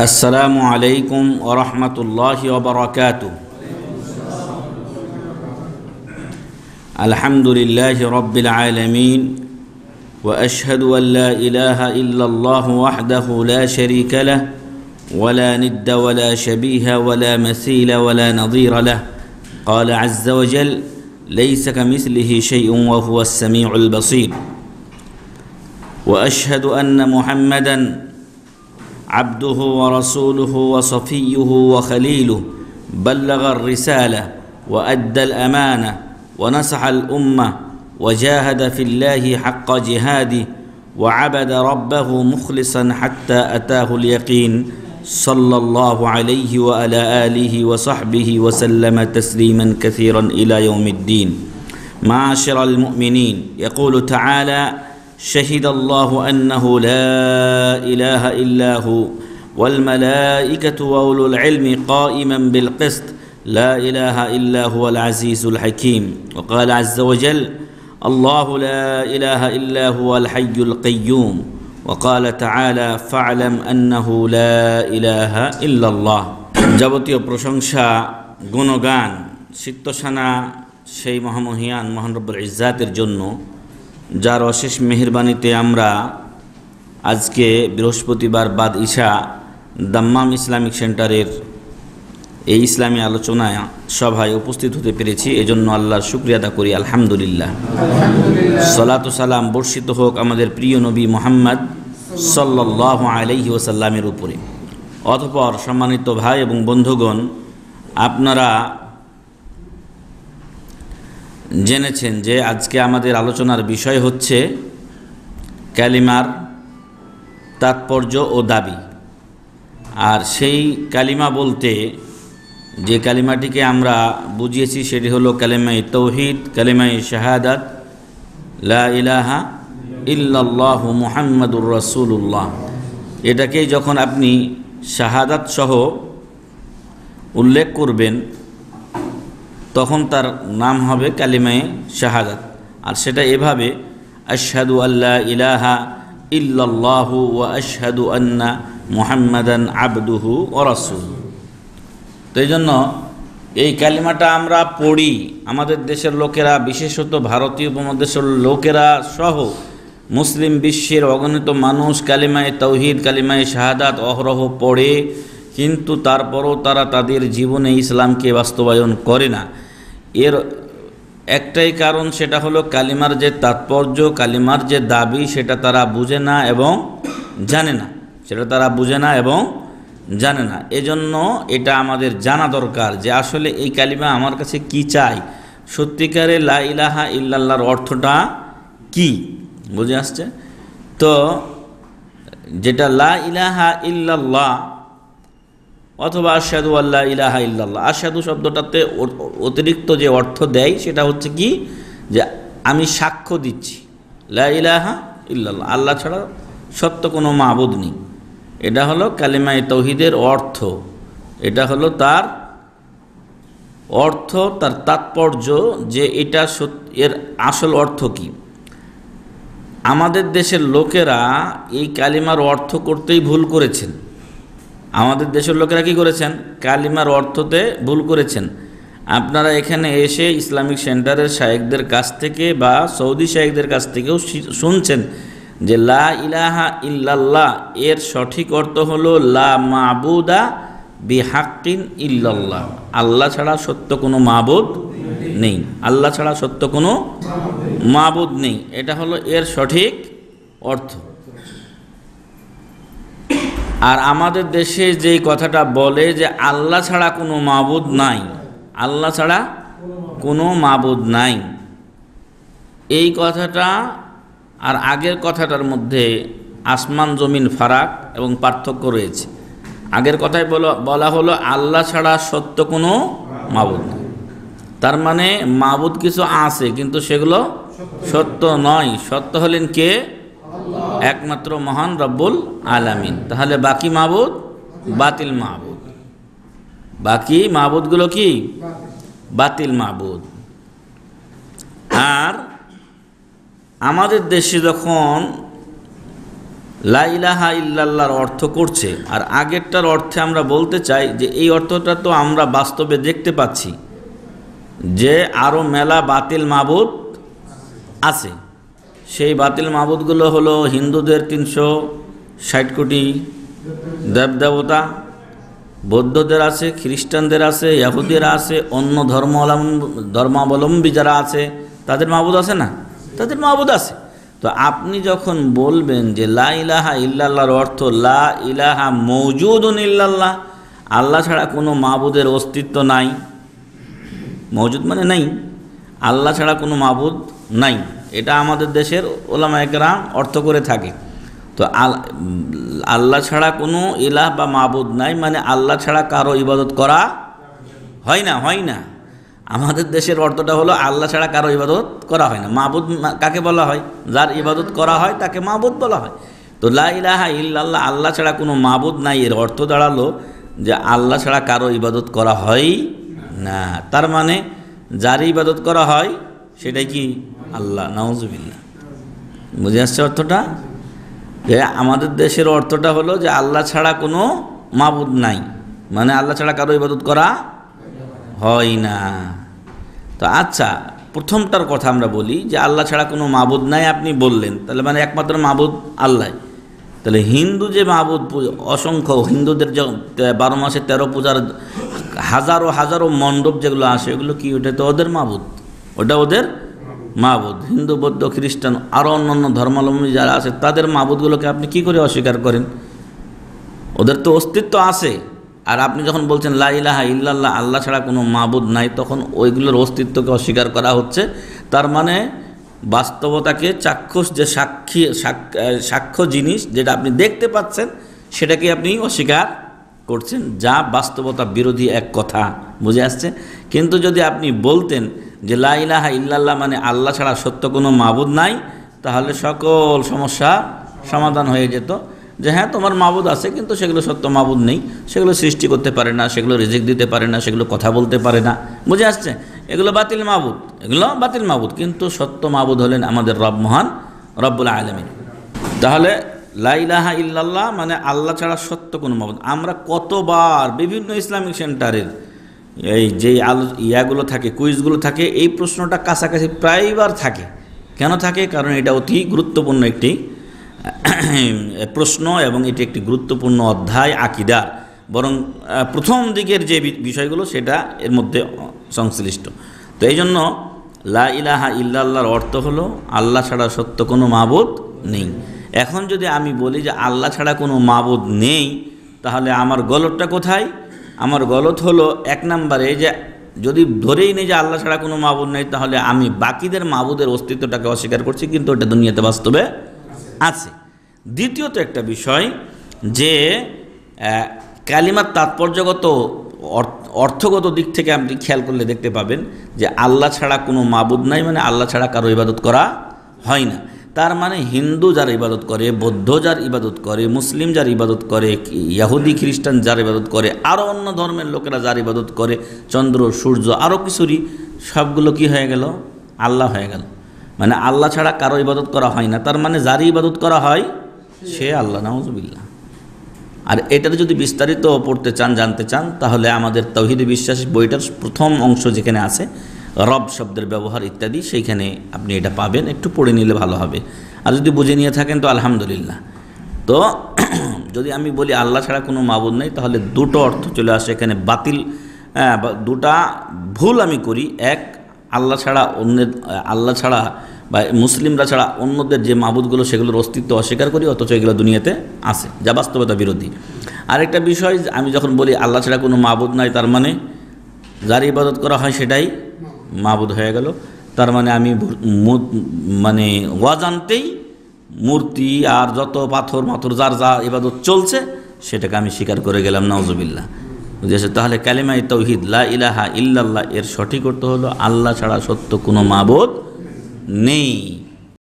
السلام عليكم ورحمة الله وبركاته الحمد لله رب العالمين وأشهد أن لا إله إلا الله وحده لا شريك له ولا ند ولا شبيه ولا مثيل ولا نظير له قال عز وجل ليس كمثله شيء وهو السميع البصير وأشهد أن محمدًا عبده ورسوله وصفيه وخليله بلغ الرساله وادى الامانه ونصح الامه وجاهد في الله حق جهاده وعبد ربه مخلصا حتى اتاه اليقين صلى الله عليه وعلى اله وصحبه وسلم تسليما كثيرا الى يوم الدين معاشر المؤمنين يقول تعالى شهد الله انه لا اله الا هو والملائكه واولو العلم قائما بالقسط لا اله الا هو العزيز الحكيم وقال عز وجل الله لا اله الا هو الحي القيوم وقال تعالى فاعلم انه لا اله الا الله যাবতীয় প্রশংসা গুণগান চিত্তসানা সেই মহামহিয়ান رب ইজাতের জন্য যার অশেষ মেহরবানিতে আমরা আজকে বৃহস্পতিবার বাদ ইশা দাম্মাম ইসলামিক সেন্টারের এই ইসলামী আলোচনায় সভায় উপস্থিত হতে পেরেছি এজন্য আল্লাহর শুক্রিয়া আদা করি আলহামদুলিল্লাহ সলাতু সালাম বর্ষিত হোক আমাদের প্রিয় নবী মোহাম্মদ সাল্লাহ আলহি ওসাল্লামের উপরে অতপর সম্মানিত ভাই এবং বন্ধুগণ আপনারা জেনেছেন যে আজকে আমাদের আলোচনার বিষয় হচ্ছে ক্যালিমার তাৎপর্য ও দাবি আর সেই কালিমা বলতে যে কালিমাটিকে আমরা বুঝিয়েছি সেটি হলো কালিমাই তৌহিদ কালিমাই শাহাদাত লা ইলাহা ইল্লাল্লাহ মুহাম্মাদুর রসুল্লাহ এটাকেই যখন আপনি শাহাদাত সহ উল্লেখ করবেন তখন তার নাম হবে কালিমায়ে শাহাদাত আর সেটা এভাবে আশহাদু আল্লাহ ইলাহা ইল্লাল্লাহু ও আশহাদু আন্না মুহাম্মাদান আবদুহু ও রসুল তো জন্য এই কালিমাটা আমরা পড়ি আমাদের দেশের লোকেরা বিশেষত ভারতীয় উপমহাদেশের লোকেরা সহ মুসলিম বিশ্বের অগণিত মানুষ কালিমায় তৌহিদ কালিমায় শাহাদাত অহরহ পড়ে কিন্তু তারপরও তারা তাদের জীবনে ইসলামকে বাস্তবায়ন করে না এর একটাই কারণ সেটা হলো কালিমার যে তাৎপর্য কালিমার যে দাবি সেটা তারা বুঝে না এবং জানে না সেটা তারা বুঝে না এবং জানে না এজন্য এটা আমাদের জানা দরকার যে আসলে এই কালিমা আমার কাছে কি চাই সত্যিকারে লা ইলাহা ইল্লাল্লাহর অর্থটা কি বুঝে আসছে তো যেটা লা ইলাহা ইল্লাল্লাহ অথবা আশাদু আল্লাহ ইলাহা ইল্লাল্লাহ আশাদু শব্দটাতে অতিরিক্ত যে অর্থ দেয় সেটা হচ্ছে কি যে আমি সাক্ষ্য দিচ্ছি লা ইলাহা ইল্লাল্লাহ আল্লাহ ছাড়া সত্য কোনো মাবুদ নেই এটা হলো কালিমায় তৌহিদের অর্থ এটা হলো তার অর্থ তার তাৎপর্য যে এটা এর আসল অর্থ কি আমাদের দেশের লোকেরা এই কালিমার অর্থ করতেই ভুল করেছেন আমাদের দেশের লোকেরা কি করেছেন কালিমার অর্থতে ভুল করেছেন আপনারা এখানে এসে ইসলামিক সেন্টারের শায়েকদের কাছ থেকে বা সৌদি শায়েকদের কাছ থেকেও শুনছেন যে লা ইলাহা ইল্লাল্লাহ এর সঠিক অর্থ হলো লা মাবুদা বিহাক্কিন ইল্লাল্লাহ আল্লাহ ছাড়া সত্য কোনো মাবুদ নেই আল্লাহ ছাড়া সত্য কোনো মাবুদ নেই এটা হলো এর সঠিক অর্থ আর আমাদের দেশে যে কথাটা বলে যে আল্লাহ ছাড়া কোনো মাবুদ নাই আল্লাহ ছাড়া কোনো মাবুদ নাই এই কথাটা আর আগের কথাটার মধ্যে আসমান জমিন ফারাক এবং পার্থক্য রয়েছে আগের কথায় বলা হলো আল্লাহ ছাড়া সত্য কোনো মাবুদ নাই তার মানে মাবুদ কিছু আছে কিন্তু সেগুলো সত্য নয় সত্য হলেন কে একমাত্র মহান রব্বুল আলামিন তাহলে বাকি মাহবুদ বাতিল মাহবুদ বাকি মাহবুদগুলো কি বাতিল মাহবুদ আর আমাদের দেশে যখন লাইলাহা ইল্লাল্লাহর অর্থ করছে আর আগেরটার অর্থে আমরা বলতে চাই যে এই অর্থটা তো আমরা বাস্তবে দেখতে পাচ্ছি যে আরও মেলা বাতিল মাবুদ আছে সেই বাতিল মাবুদগুলো হলো হিন্দুদের তিনশো ষাট কোটি দেবদেবতা বৌদ্ধদের আছে খ্রিস্টানদের আছে ইয়াহুদিরা আছে অন্য ধর্ম ধর্মাবলম্বী যারা আছে তাদের মাহবুদ আছে না তাদের মাহবুদ আছে তো আপনি যখন বলবেন যে লা ইলাহা ইল্লাল্লাহর অর্থ লা ইলাহা মৌজুদুন ইল্লাল্লাহ আল্লাহ ছাড়া কোনো মাহবুদের অস্তিত্ব নাই মৌজুদ মানে নাই আল্লাহ ছাড়া কোনো মাবুদ নাই এটা আমাদের দেশের ওলামা একরাম অর্থ করে থাকে তো আল্লাহ ছাড়া কোনো ইলাহ বা মাবুদ নাই মানে আল্লাহ ছাড়া কারো ইবাদত করা হয় না হয় না আমাদের দেশের অর্থটা হলো আল্লাহ ছাড়া কারো ইবাদত করা হয় না মাবুদ কাকে বলা হয় যার ইবাদত করা হয় তাকে মাবুদ বলা হয় তো লা ইলাহা ইল্লাল্লাহ আল্লাহ ছাড়া কোনো মাবুদ নাই এর অর্থ দাঁড়ালো যে আল্লাহ ছাড়া কারো ইবাদত করা হয় না তার মানে যার ইবাদত করা হয় সেটাই কি আল্লাহ নওয়াজবিল্লা বুঝে আসছে অর্থটা যে আমাদের দেশের অর্থটা হলো যে আল্লাহ ছাড়া কোনো মাবুদ নাই মানে আল্লাহ ছাড়া কারো ইবাদত করা হয় না তো আচ্ছা প্রথমটার কথা আমরা বলি যে আল্লাহ ছাড়া কোনো মাবুদ নাই আপনি বললেন তাহলে মানে একমাত্র মাবুদ আল্লাহ তাহলে হিন্দু যে মাবুদ অসংখ্য হিন্দুদের যে বারো মাসে তেরো পূজার হাজারো হাজারো মণ্ডপ যেগুলো আসে ওগুলো কি ওটা তো ওদের মাবুদ ওটা ওদের মাহবুদ হিন্দু বৌদ্ধ খ্রিস্টান আরও অন্যান্য ধর্মাবলম্বী যারা আছে তাদের মাহবুদগুলোকে আপনি কি করে অস্বীকার করেন ওদের তো অস্তিত্ব আছে আর আপনি যখন বলছেন লা ইলাহা ইল্লাল্লাহ আল্লাহ ছাড়া কোনো মাহবুদ নাই তখন ওইগুলোর অস্তিত্বকে অস্বীকার করা হচ্ছে তার মানে বাস্তবতাকে চাক্ষুষ যে সাক্ষী সাক্ষ্য জিনিস যেটা আপনি দেখতে পাচ্ছেন সেটাকে আপনি অস্বীকার করছেন যা বাস্তবতা বিরোধী এক কথা বুঝে আসছে কিন্তু যদি আপনি বলতেন যে লাইলাহা ইল্লাল্লাহ মানে আল্লাহ ছাড়া সত্য কোনো মাবুদ নাই তাহলে সকল সমস্যা সমাধান হয়ে যেত যে হ্যাঁ তোমার মাবুদ আছে কিন্তু সেগুলো সত্য মাবুদ নেই সেগুলো সৃষ্টি করতে পারে না সেগুলো রিজিক দিতে পারে না সেগুলো কথা বলতে পারে না বুঝে আসছে এগুলো বাতিল মাবুদ এগুলো বাতিল মাবুদ কিন্তু সত্য মাবুদ হলেন আমাদের রব মহান রব্বুল আলমিন তাহলে লাইলাহা ইল্লাল্লাহ মানে আল্লাহ ছাড়া সত্য কোনো মাবুদ আমরা কতবার বিভিন্ন ইসলামিক সেন্টারের এই যে আলো ইয়াগুলো থাকে কুইজগুলো থাকে এই প্রশ্নটা কাছাকাছি প্রায়বার থাকে কেন থাকে কারণ এটা অতি গুরুত্বপূর্ণ একটি প্রশ্ন এবং এটি একটি গুরুত্বপূর্ণ অধ্যায় আকিদার বরং প্রথম দিকের যে বিষয়গুলো সেটা এর মধ্যে সংশ্লিষ্ট তো এই জন্য লা ইলাহা ইল্লাহর অর্থ হলো আল্লাহ ছাড়া সত্য কোনো মাবুদ নেই এখন যদি আমি বলি যে আল্লাহ ছাড়া কোনো মাবুদ নেই তাহলে আমার গলরটা কোথায় আমার গলত হলো এক নাম্বারে যে যদি ধরেই নেই যে আল্লাহ ছাড়া কোনো মাবুদ নেই তাহলে আমি বাকিদের মাবুদের অস্তিত্বটাকে অস্বীকার করছি কিন্তু ওটা দুনিয়াতে বাস্তবে আছে দ্বিতীয়ত একটা বিষয় যে কালিমার তাৎপর্যগত অর্থগত দিক থেকে আপনি খেয়াল করলে দেখতে পাবেন যে আল্লাহ ছাড়া কোনো মাবুদ নাই মানে আল্লাহ ছাড়া কারো ইবাদত করা হয় না তার মানে হিন্দু যার ইবাদত করে বৌদ্ধ যার ইবাদত করে মুসলিম যার ইবাদত করে ইয়াহুদি খ্রিস্টান যার ইবাদত করে আরও অন্য ধর্মের লোকেরা যার ইবাদত করে চন্দ্র সূর্য আরও কিছুরই সবগুলো কি হয়ে গেল আল্লাহ হয়ে গেল মানে আল্লাহ ছাড়া কারো ইবাদত করা হয় না তার মানে যারই ইবাদত করা হয় সে আল্লাহ নাউজুবিল্লা আর এটার যদি বিস্তারিত পড়তে চান জানতে চান তাহলে আমাদের তহিদ বিশ্বাস বইটার প্রথম অংশ যেখানে আছে রব শব্দের ব্যবহার ইত্যাদি সেইখানে আপনি এটা পাবেন একটু পড়ে নিলে ভালো হবে আর যদি বুঝে নিয়ে থাকেন তো আলহামদুলিল্লাহ তো যদি আমি বলি আল্লাহ ছাড়া কোনো মাবুদ নেই তাহলে দুটো অর্থ চলে আসে এখানে বাতিল হ্যাঁ, দুটা ভুল আমি করি এক আল্লাহ ছাড়া অন্যের আল্লাহ ছাড়া বা মুসলিমরা ছাড়া অন্যদের যে মাবুদগুলো সেগুলোর অস্তিত্ব অস্বীকার করি অথচ এগুলো দুনিয়াতে আসে যা বাস্তবতা বিরোধী আরেকটা বিষয় আমি যখন বলি আল্লাহ ছাড়া কোনো মাবুদ নাই তার মানে যার ইবাদত করা হয় সেটাই মাবুদ হয়ে গেল তার মানে আমি মানে অজান্তেই মূর্তি আর যত পাথর মাথর যার যা এবাদত চলছে সেটাকে আমি স্বীকার করে গেলাম নওজবিল্লা বুঝেছে তাহলে ক্যালেমাই তৌহিদ লা ইলাহা ইল্লাল্লাহ এর সঠিক অর্থ হলো আল্লাহ ছাড়া সত্য কোনো মাবুদ নেই